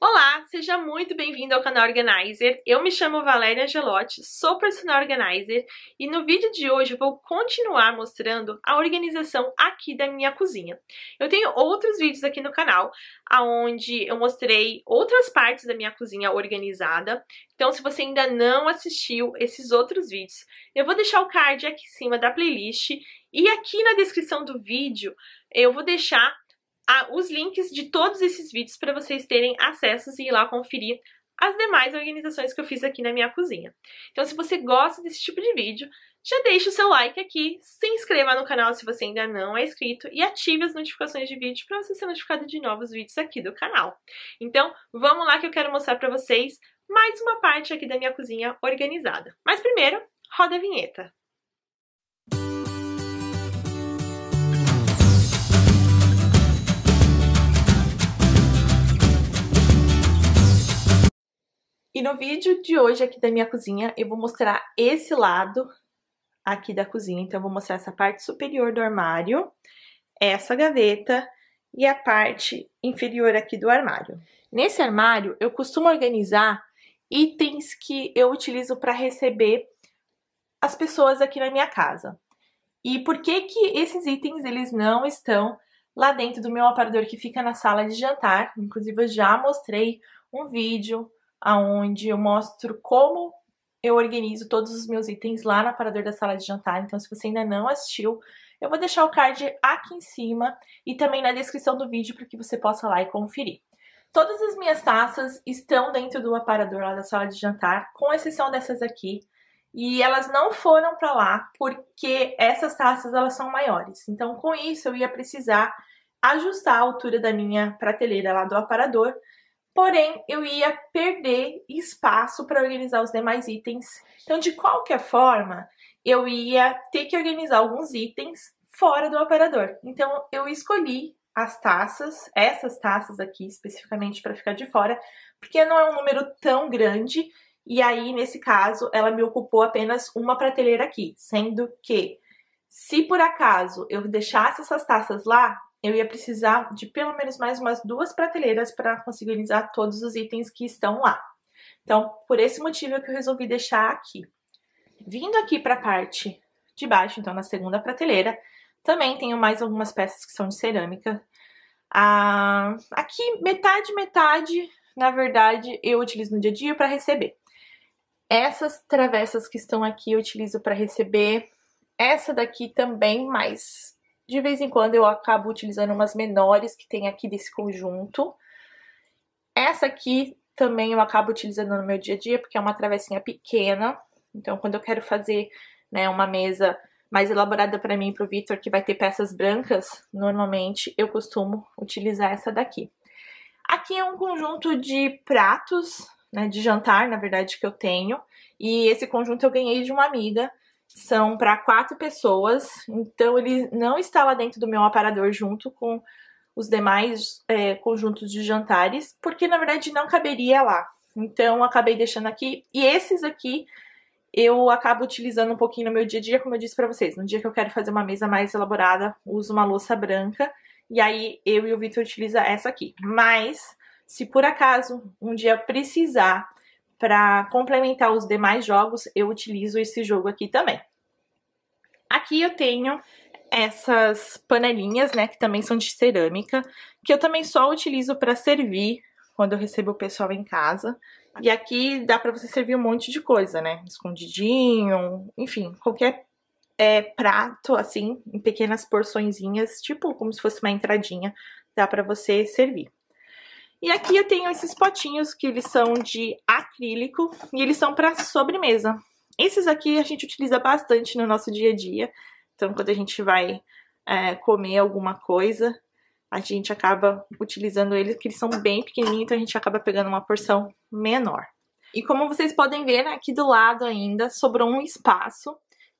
Olá, seja muito bem-vindo ao canal Organizer. Eu me chamo Valéria Angelotti, sou profissional organizer e no vídeo de hoje eu vou continuar mostrando a organização aqui da minha cozinha. Eu tenho outros vídeos aqui no canal onde eu mostrei outras partes da minha cozinha organizada. Então, se você ainda não assistiu esses outros vídeos, eu vou deixar o card aqui em cima da playlist e aqui na descrição do vídeo eu vou deixar a, os links de todos esses vídeos para vocês terem acesso e ir lá conferir as demais organizações que eu fiz aqui na minha cozinha. Então, se você gosta desse tipo de vídeo, já deixa o seu like aqui, se inscreva no canal se você ainda não é inscrito e ative as notificações de vídeo para você ser notificado de novos vídeos aqui do canal. Então, vamos lá que eu quero mostrar para vocês mais uma parte aqui da minha cozinha organizada. Mas primeiro, roda a vinheta! E no vídeo de hoje aqui da minha cozinha, eu vou mostrar esse lado aqui da cozinha. Então, eu vou mostrar essa parte superior do armário, essa gaveta e a parte inferior aqui do armário. Nesse armário, eu costumo organizar itens que eu utilizo para receber as pessoas aqui na minha casa. E por que que esses itens eles não estão lá dentro do meu aparador que fica na sala de jantar? Inclusive eu já mostrei um vídeo aonde eu mostro como eu organizo todos os meus itens lá na Parador da Sala de Jantar. Então, se você ainda não assistiu, eu vou deixar o card aqui em cima e também na descrição do vídeo para que você possa lá e conferir. Todas as minhas taças estão dentro do aparador lá da sala de jantar, com exceção dessas aqui. E elas não foram para lá porque essas taças elas são maiores. Então, com isso, eu ia precisar ajustar a altura da minha prateleira lá do aparador porém eu ia perder espaço para organizar os demais itens. Então, de qualquer forma, eu ia ter que organizar alguns itens fora do aparador. Então, eu escolhi as taças, essas taças aqui especificamente para ficar de fora, porque não é um número tão grande. E aí, nesse caso, ela me ocupou apenas uma prateleira aqui, sendo que se por acaso eu deixasse essas taças lá, eu ia precisar de pelo menos mais umas duas prateleiras para conseguir organizar todos os itens que estão lá. Então, por esse motivo é que eu resolvi deixar aqui. Vindo aqui para a parte de baixo, então na segunda prateleira, também tenho mais algumas peças que são de cerâmica. Ah, aqui, metade, metade, na verdade, eu utilizo no dia a dia para receber. Essas travessas que estão aqui eu utilizo para receber. Essa daqui também, mas de vez em quando eu acabo utilizando umas menores que tem aqui desse conjunto. Essa aqui também eu acabo utilizando no meu dia a dia, porque é uma travessinha pequena. Então, quando eu quero fazer né, uma mesa mais elaborada para mim e para o Victor, que vai ter peças brancas, normalmente eu costumo utilizar essa daqui. Aqui é um conjunto de pratos, né, de jantar, na verdade, que eu tenho. E esse conjunto eu ganhei de uma amiga são para quatro pessoas, então ele não está lá dentro do meu aparador junto com os demais é, conjuntos de jantares, porque na verdade não caberia lá. Então acabei deixando aqui. E esses aqui eu acabo utilizando um pouquinho no meu dia a dia, como eu disse para vocês. No dia que eu quero fazer uma mesa mais elaborada, uso uma louça branca. E aí eu e o Vitor utiliza essa aqui. Mas se por acaso um dia precisar para complementar os demais jogos, eu utilizo esse jogo aqui também. Aqui eu tenho essas panelinhas, né, que também são de cerâmica, que eu também só utilizo para servir quando eu recebo o pessoal em casa. E aqui dá para você servir um monte de coisa, né? Escondidinho, enfim, qualquer é, prato, assim, em pequenas porçõezinhas, tipo como se fosse uma entradinha, dá para você servir. E aqui eu tenho esses potinhos que eles são de acrílico e eles são para sobremesa. Esses aqui a gente utiliza bastante no nosso dia a dia. Então, quando a gente vai é, comer alguma coisa, a gente acaba utilizando eles, porque eles são bem pequenininhos, então a gente acaba pegando uma porção menor. E como vocês podem ver, né, aqui do lado ainda sobrou um espaço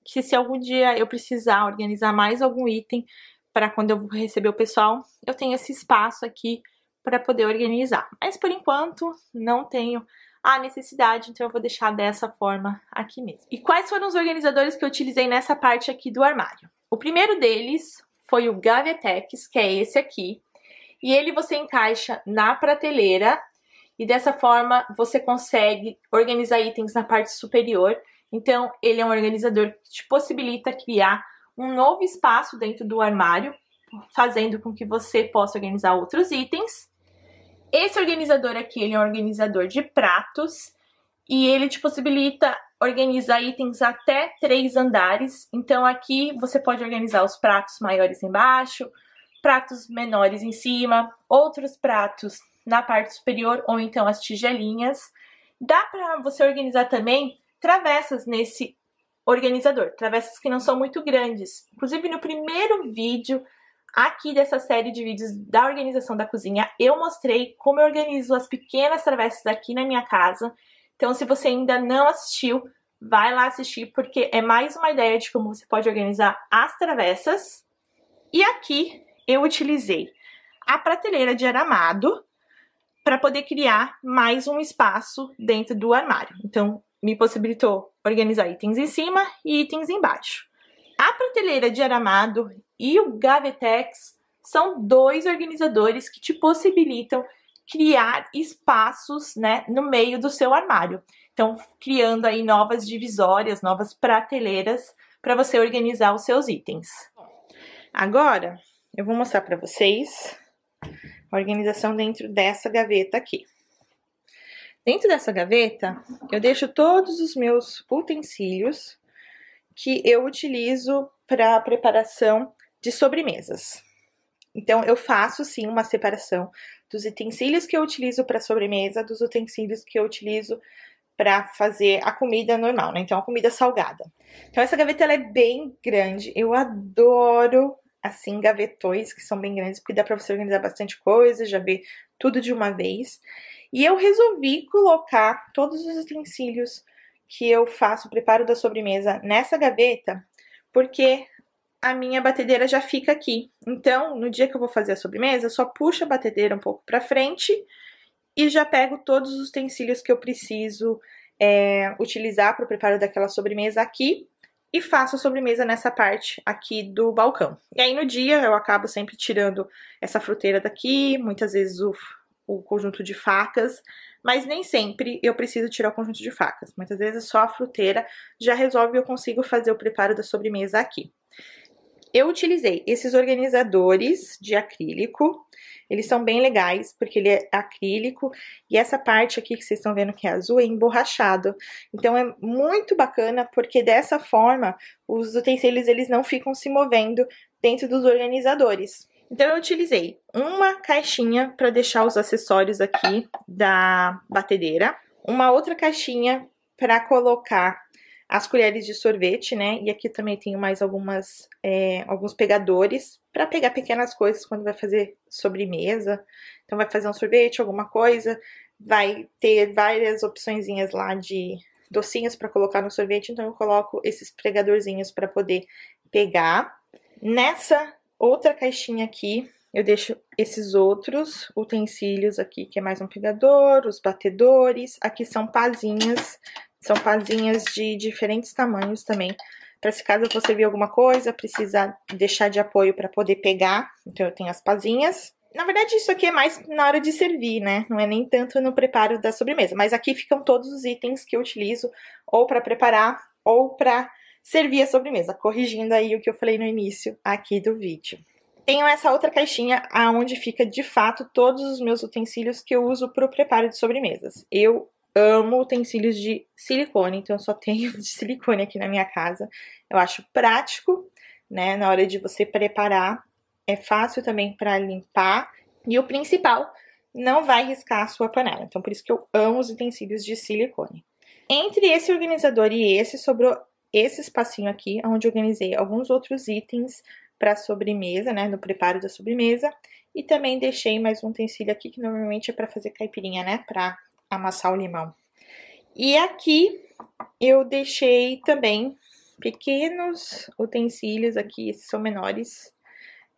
que se algum dia eu precisar organizar mais algum item para quando eu receber o pessoal, eu tenho esse espaço aqui para poder organizar. Mas por enquanto não tenho a necessidade, então eu vou deixar dessa forma aqui mesmo. E quais foram os organizadores que eu utilizei nessa parte aqui do armário? O primeiro deles foi o Gavetex, que é esse aqui, e ele você encaixa na prateleira e dessa forma você consegue organizar itens na parte superior. Então, ele é um organizador que te possibilita criar um novo espaço dentro do armário, fazendo com que você possa organizar outros itens. Esse organizador aqui, ele é um organizador de pratos e ele te possibilita organizar itens até três andares. Então aqui você pode organizar os pratos maiores embaixo, pratos menores em cima, outros pratos na parte superior ou então as tigelinhas. Dá para você organizar também travessas nesse organizador, travessas que não são muito grandes. Inclusive no primeiro vídeo Aqui dessa série de vídeos da organização da cozinha, eu mostrei como eu organizo as pequenas travessas aqui na minha casa. Então, se você ainda não assistiu, vai lá assistir, porque é mais uma ideia de como você pode organizar as travessas. E aqui eu utilizei a prateleira de aramado para poder criar mais um espaço dentro do armário. Então, me possibilitou organizar itens em cima e itens embaixo. A prateleira de aramado e o Gavetex são dois organizadores que te possibilitam criar espaços né, no meio do seu armário. Então, criando aí novas divisórias, novas prateleiras para você organizar os seus itens. Agora, eu vou mostrar para vocês a organização dentro dessa gaveta aqui. Dentro dessa gaveta, eu deixo todos os meus utensílios que eu utilizo para a preparação de sobremesas. Então, eu faço sim uma separação dos utensílios que eu utilizo para sobremesa, dos utensílios que eu utilizo para fazer a comida normal, né? Então, a comida salgada. Então, essa gaveta é bem grande. Eu adoro, assim, gavetões que são bem grandes, porque dá para você organizar bastante coisa, já ver tudo de uma vez. E eu resolvi colocar todos os utensílios que eu faço, preparo da sobremesa nessa gaveta, porque a minha batedeira já fica aqui. Então, no dia que eu vou fazer a sobremesa, eu só puxo a batedeira um pouco para frente e já pego todos os utensílios que eu preciso é, utilizar para o preparo daquela sobremesa aqui e faço a sobremesa nessa parte aqui do balcão. E aí no dia eu acabo sempre tirando essa fruteira daqui, muitas vezes o, o conjunto de facas, mas nem sempre eu preciso tirar o conjunto de facas. Muitas vezes só a fruteira já resolve e eu consigo fazer o preparo da sobremesa aqui. Eu utilizei esses organizadores de acrílico, eles são bem legais, porque ele é acrílico, e essa parte aqui que vocês estão vendo que é azul é emborrachado. Então é muito bacana, porque dessa forma, os utensílios eles não ficam se movendo dentro dos organizadores. Então eu utilizei uma caixinha para deixar os acessórios aqui da batedeira, uma outra caixinha para colocar as colheres de sorvete, né? E aqui também tenho mais algumas, é, alguns pegadores para pegar pequenas coisas quando vai fazer sobremesa. Então, vai fazer um sorvete, alguma coisa, vai ter várias opçõeszinhas lá de docinhos para colocar no sorvete. Então, eu coloco esses pregadorzinhos para poder pegar. Nessa outra caixinha aqui, eu deixo esses outros utensílios aqui, que é mais um pegador, os batedores. Aqui são pazinhas são pazinhas de diferentes tamanhos também, para se caso você vir alguma coisa, precisar deixar de apoio para poder pegar. Então eu tenho as pazinhas. Na verdade, isso aqui é mais na hora de servir, né? Não é nem tanto no preparo da sobremesa, mas aqui ficam todos os itens que eu utilizo ou para preparar ou para servir a sobremesa, corrigindo aí o que eu falei no início aqui do vídeo tenho essa outra caixinha aonde fica de fato todos os meus utensílios que eu uso para o preparo de sobremesas. Eu amo utensílios de silicone, então eu só tenho de silicone aqui na minha casa. Eu acho prático, né, na hora de você preparar, é fácil também para limpar e o principal, não vai riscar a sua panela. Então por isso que eu amo os utensílios de silicone. Entre esse organizador e esse sobrou esse espacinho aqui, onde organizei alguns outros itens para sobremesa, né, no preparo da sobremesa, e também deixei mais um utensílio aqui que normalmente é para fazer caipirinha, né, para amassar o limão. E aqui eu deixei também pequenos utensílios aqui, esses são menores,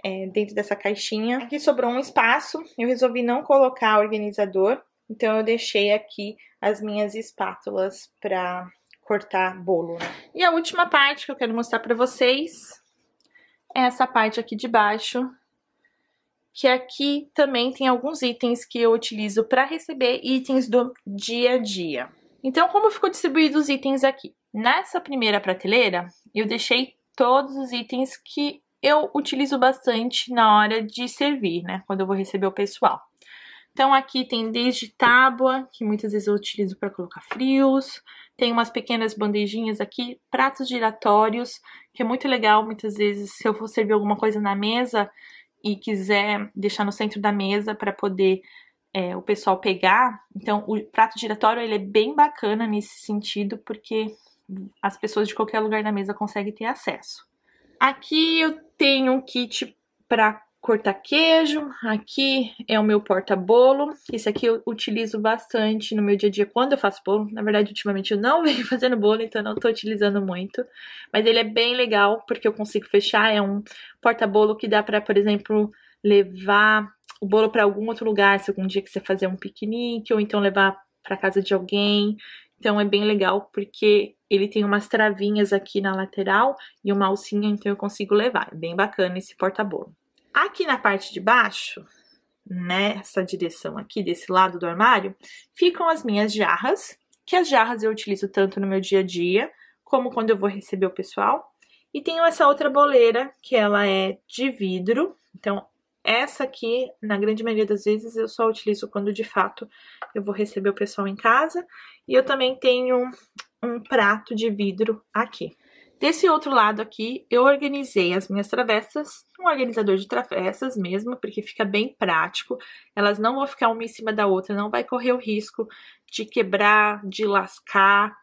é, dentro dessa caixinha. Aqui sobrou um espaço, eu resolvi não colocar organizador, então eu deixei aqui as minhas espátulas para cortar bolo. Né? E a última parte que eu quero mostrar para vocês é essa parte aqui de baixo, que aqui também tem alguns itens que eu utilizo para receber itens do dia a dia. Então, como ficou distribuído os itens aqui? Nessa primeira prateleira, eu deixei todos os itens que eu utilizo bastante na hora de servir, né? Quando eu vou receber o pessoal. Então, aqui tem desde tábua, que muitas vezes eu utilizo para colocar frios, tem umas pequenas bandejinhas aqui, pratos giratórios, que é muito legal, muitas vezes, se eu for servir alguma coisa na mesa, e quiser deixar no centro da mesa para poder é, o pessoal pegar. Então, o prato giratório ele é bem bacana nesse sentido, porque as pessoas de qualquer lugar da mesa conseguem ter acesso. Aqui eu tenho um kit para cortar queijo, aqui é o meu porta-bolo. Esse aqui eu utilizo bastante no meu dia a dia quando eu faço bolo. Na verdade, ultimamente eu não venho fazendo bolo, então eu não tô utilizando muito. Mas ele é bem legal porque eu consigo fechar. É um porta-bolo que dá para, por exemplo, levar o bolo para algum outro lugar, se algum dia que você fazer um piquenique ou então levar para casa de alguém. Então é bem legal porque ele tem umas travinhas aqui na lateral e uma alcinha, então eu consigo levar. É bem bacana esse porta-bolo. Aqui na parte de baixo, nessa direção aqui, desse lado do armário, ficam as minhas jarras, que as jarras eu utilizo tanto no meu dia a dia, como quando eu vou receber o pessoal. E tenho essa outra boleira, que ela é de vidro. Então, essa aqui, na grande maioria das vezes, eu só utilizo quando, de fato, eu vou receber o pessoal em casa. E eu também tenho um prato de vidro aqui. Desse outro lado aqui, eu organizei as minhas travessas, um organizador de travessas mesmo, porque fica bem prático. Elas não vão ficar uma em cima da outra, não vai correr o risco de quebrar, de lascar,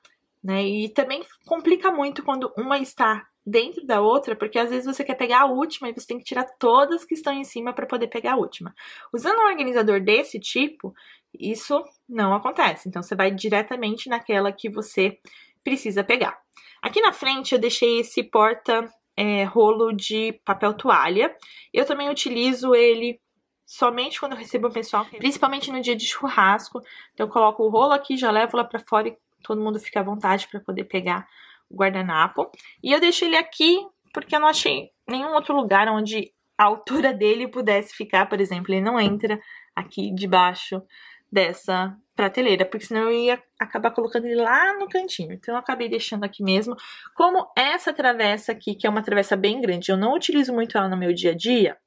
né? E também complica muito quando uma está dentro da outra, porque às vezes você quer pegar a última e você tem que tirar todas que estão em cima para poder pegar a última. Usando um organizador desse tipo, isso não acontece. Então você vai diretamente naquela que você precisa pegar. Aqui na frente eu deixei esse porta é, rolo de papel toalha. Eu também utilizo ele somente quando eu recebo o pessoal, principalmente no dia de churrasco. Então eu coloco o rolo aqui, já levo lá para fora e todo mundo fica à vontade para poder pegar o guardanapo. E eu deixo ele aqui porque eu não achei nenhum outro lugar onde a altura dele pudesse ficar, por exemplo, ele não entra aqui debaixo dessa prateleira, porque senão eu ia acabar colocando ele lá no cantinho. Então eu acabei deixando aqui mesmo. Como essa travessa aqui, que é uma travessa bem grande, eu não utilizo muito ela no meu dia a dia.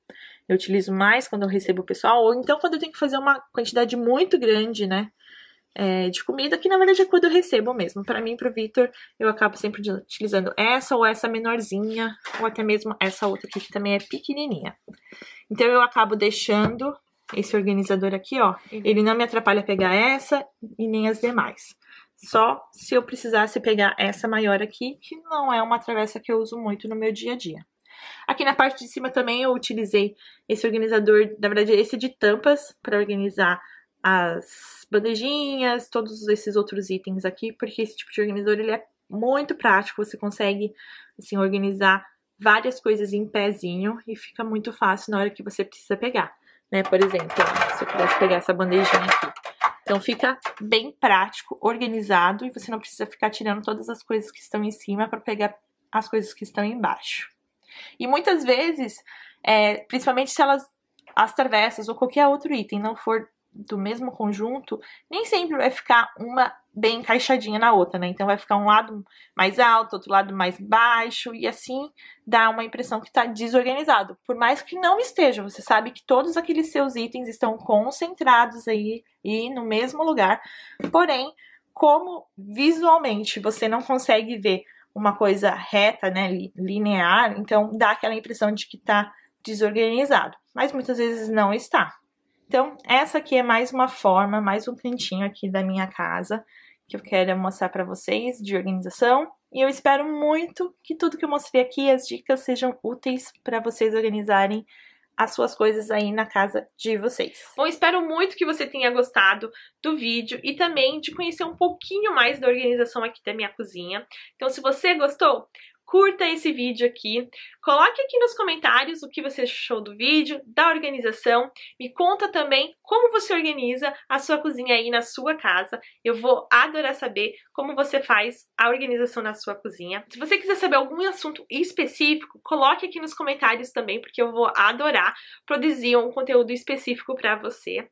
Eu utilizo mais quando eu recebo o pessoal, ou então quando eu tenho que fazer uma quantidade muito grande, né? É, de comida, que na verdade é quando eu recebo mesmo. Para mim, pro Victor, eu acabo sempre utilizando essa ou essa menorzinha, ou até mesmo essa outra aqui que também é pequenininha. Então eu acabo deixando esse organizador aqui, ó, ele não me atrapalha pegar essa e nem as demais. Só se eu precisasse pegar essa maior aqui, que não é uma travessa que eu uso muito no meu dia a dia. Aqui na parte de cima também eu utilizei esse organizador, na verdade esse de tampas, para organizar as bandejinhas, todos esses outros itens aqui, porque esse tipo de organizador ele é muito prático, você consegue assim organizar várias coisas em pezinho e fica muito fácil na hora que você precisa pegar né? Por exemplo, se eu pudesse pegar essa bandejinha aqui. Então fica bem prático, organizado e você não precisa ficar tirando todas as coisas que estão em cima para pegar as coisas que estão embaixo. E muitas vezes, é, principalmente se elas as travessas ou qualquer outro item não for do mesmo conjunto, nem sempre vai ficar uma bem encaixadinha na outra, né? Então vai ficar um lado mais alto, outro lado mais baixo, e assim dá uma impressão que está desorganizado. Por mais que não esteja, você sabe que todos aqueles seus itens estão concentrados aí e no mesmo lugar. Porém, como visualmente você não consegue ver uma coisa reta, né, linear, então dá aquela impressão de que está desorganizado. Mas muitas vezes não está. Então, essa aqui é mais uma forma, mais um cantinho aqui da minha casa que eu quero mostrar para vocês de organização. E eu espero muito que tudo que eu mostrei aqui, as dicas sejam úteis para vocês organizarem as suas coisas aí na casa de vocês. Bom, espero muito que você tenha gostado do vídeo e também de conhecer um pouquinho mais da organização aqui da minha cozinha. Então, se você gostou, curta esse vídeo aqui, coloque aqui nos comentários o que você achou do vídeo, da organização, me conta também como você organiza a sua cozinha aí na sua casa. Eu vou adorar saber como você faz a organização na sua cozinha. Se você quiser saber algum assunto específico, coloque aqui nos comentários também, porque eu vou adorar produzir um conteúdo específico para você.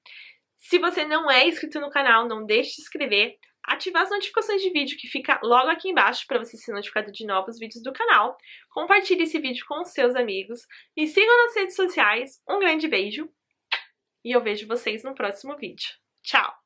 Se você não é inscrito no canal, não deixe de se inscrever ativar as notificações de vídeo que fica logo aqui embaixo para você ser notificado de novos vídeos do canal. Compartilhe esse vídeo com os seus amigos. Me sigam nas redes sociais. Um grande beijo e eu vejo vocês no próximo vídeo. Tchau!